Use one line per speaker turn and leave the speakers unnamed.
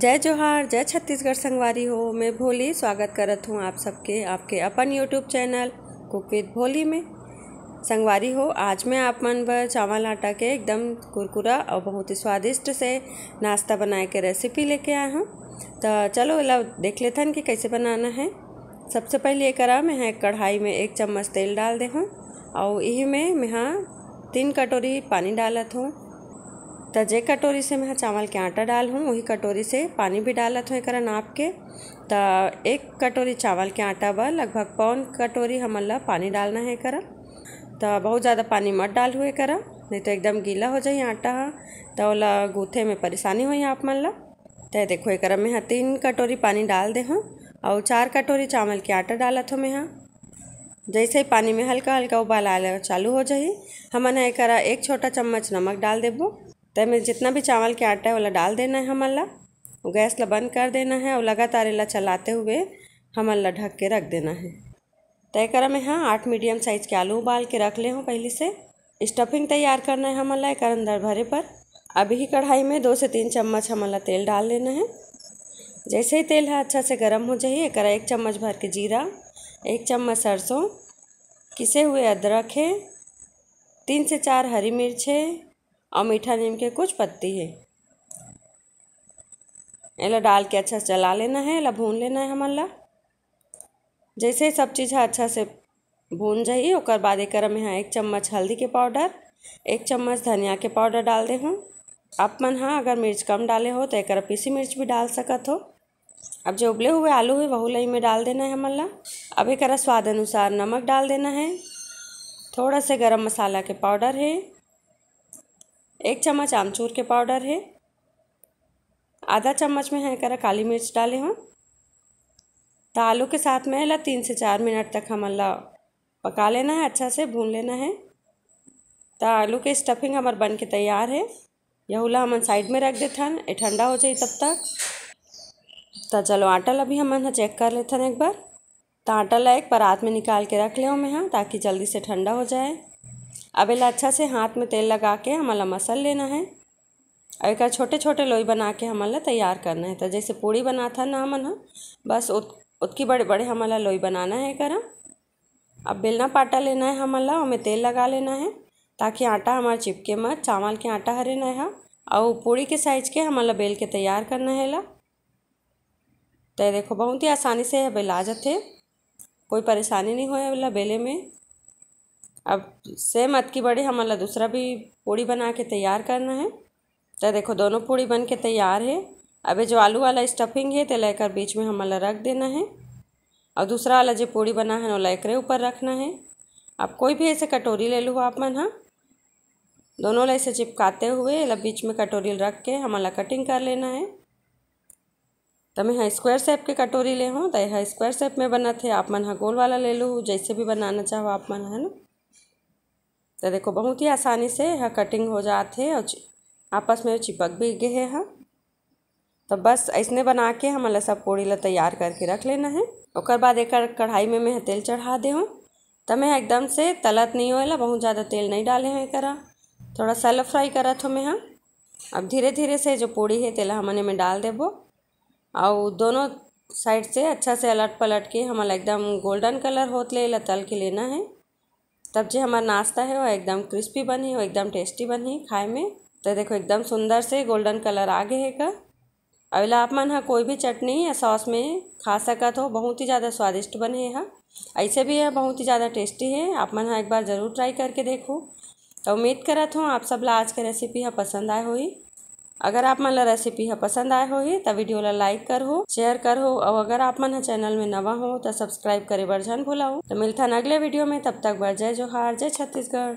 जय जोहार जय छत्तीसगढ़ संगवारी हो मैं भोली स्वागत करत हूँ आप सबके आपके अपन YouTube channel cook with Bholi में संगवारी हो आज मैं आप मन बर चावल आटा के एकदम कुरकुरा और बहुत ही स्वादिष्ट से नाश्ता बनाए के रेसिपी लेके आया हूँ तो चलो ला देख लेते हैं कि कैसे बनाना है सबसे पहले ये करा मैं कढ़ाई में एक चम्मच तेल डाल दे हूँ और यही में मैं हाँ तीन कटोरी पानी डालत हूँ तो जे कटोरी से मैं चावल के आटा डाल हूँ वही कटोरी से पानी भी डालत हूँ एक नाप के तो एक कटोरी चावल के आटा बा लगभग पौन कटोरी हम पानी डालना है करा तो बहुत ज़्यादा पानी मत डाल हुए करा नहीं तो एकदम गीला हो जाए आटा हा तो ओला गूथे में परेशानी हुई आप मन ला तो देखो एक में हाँ तीन कटोरी पानी डाल दे हूँ और चार कटोरी चावल के आटा डालत हूँ मैं हाँ जैसे ही पानी में हल्का हल्का उबाल आ चालू हो जाए हमन एक एक छोटा चम्मच नमक डाल देबू तो में जितना भी चावल के आटा है वाला डाल देना है हमला गैस ला बंद कर देना है और लगातार इला चलाते हुए हमला ढक के रख देना है तय करा मैं हाँ आठ मीडियम साइज के आलू उबाल के रख ले हूँ पहले से स्टफिंग तैयार करना है हमला एक अंदर भरे पर अभी ही कढ़ाई में दो से तीन चम्मच हमला तेल डाल लेना है जैसे ही तेल है अच्छा से गर्म हो जाइए एक एक चम्मच भर के जीरा एक चम्मच सरसों किसे हुए अदरक है तीन से चार हरी मिर्च है और मीठा नीम के कुछ पत्ती है एला डाल के अच्छा से चला लेना है एला भून लेना है हमारे जैसे सब चीज़ हाँ अच्छा से भून जाइए और बाद एक में यहाँ एक चम्मच हल्दी के पाउडर एक चम्मच धनिया के पाउडर डाल दे हूँ आप मन हाँ अगर मिर्च कम डाले हो तो एक पीसी मिर्च भी डाल सकत हो अब जो उबले हुए आलू है वहू लही में डाल देना है हमारे अब एक स्वाद अनुसार नमक डाल देना है थोड़ा सा गरम मसाला के पाउडर है एक चम्मच आमचूर के पाउडर है आधा चम्मच में है कर काली मिर्च डाले हम तो आलू के साथ में ला तीन से चार मिनट तक हम अल्लाह पका लेना है अच्छा से भून लेना है तो आलू के स्टफिंग हमारे बन के तैयार है यहूला हमन साइड में रख देथन ये ठंडा हो जाए तब तक तो चलो आटा अभी हम हमन चेक कर लेते हैं एक बार तो आटा ला एक परात में निकाल के रख ले मैं हाँ ताकि जल्दी से ठंडा हो जाए अब इला अच्छा से हाथ में तेल लगा के हमला मसल लेना है और एक छोटे छोटे लोई बना के हमला तैयार करना है तो जैसे पूड़ी बना था ना हमन बस उत उतकी बड़े बड़े हमला लोई बनाना है करा अब बेलना पाटा लेना है हमला हमें तेल लगा लेना है ताकि आटा हमारा चिपके मत चावल के आटा हरे ना है और पूड़ी के साइज के हमला बेल के तैयार करना है ला तो देखो बहुत ही आसानी से बेला जाते कोई परेशानी नहीं हो बेले में अब सेम अत की बड़ी हमला दूसरा भी पूड़ी बना के तैयार करना है तो देखो दोनों पूड़ी बन के तैयार है अब जो आलू वाला स्टफिंग है तो लेकर बीच में हमला रख देना है और दूसरा वाला जो पूड़ी बना है वो लेकर ऊपर रखना है आप कोई भी ऐसे कटोरी ले लो आप मन हाँ दोनों ऐसे चिपकाते हुए मतलब बीच में कटोरी रख के हमला कटिंग कर लेना है तो मैं यहाँ स्क्वायर शेप के कटोरी ले हूँ तो यह स्क्वायर शेप में बना थे आप मन हाँ गोल वाला ले लो जैसे भी बनाना चाहो आप मन है ना तो देखो बहुत ही आसानी से यहाँ कटिंग हो जाते हैं और आपस में चिपक भी गए हैं हाँ तो बस ऐसने बना के अलग सब पूड़ी ला तैयार करके रख लेना है और बाद एक कढ़ाई में मैं तेल चढ़ा दे हूँ तो मैं एकदम से तलत नहीं हो बहुत ज़्यादा तेल नहीं डाले हैं करा थोड़ा सेल्फ फ्राई करा तो मैं हाँ अब धीरे धीरे से जो पूड़ी है तेल हमने में डाल देबो और दोनों साइड से अच्छा से अलट पलट के हमारा एकदम गोल्डन कलर होत ले तल के लेना है तब जो हमारा नाश्ता है वो एकदम क्रिस्पी बनी वो एकदम टेस्टी बनी खाए में तो देखो एकदम सुंदर से गोल्डन कलर आ गए है का अवेला आप मन हाँ कोई भी चटनी या सॉस में खा सकत हो बहुत ही ज़्यादा स्वादिष्ट बने है हाँ। ऐसे भी है बहुत ही ज़्यादा टेस्टी है आप मन हाँ एक बार ज़रूर ट्राई करके देखो तो उम्मीद करत हूँ आप सब ला आज के रेसिपी हाँ पसंद आए हुई अगर आप मन ला रेसिपी ह पसंद आए होही तो वीडियो ला लाइक कर हो शेयर कर हो और अगर आप मन चैनल में नवा हो तो सब्सक्राइब करे बर झन भुलाओ तो मिलता अगले वीडियो में तब तक बर जय जोहार जय छत्तीसगढ़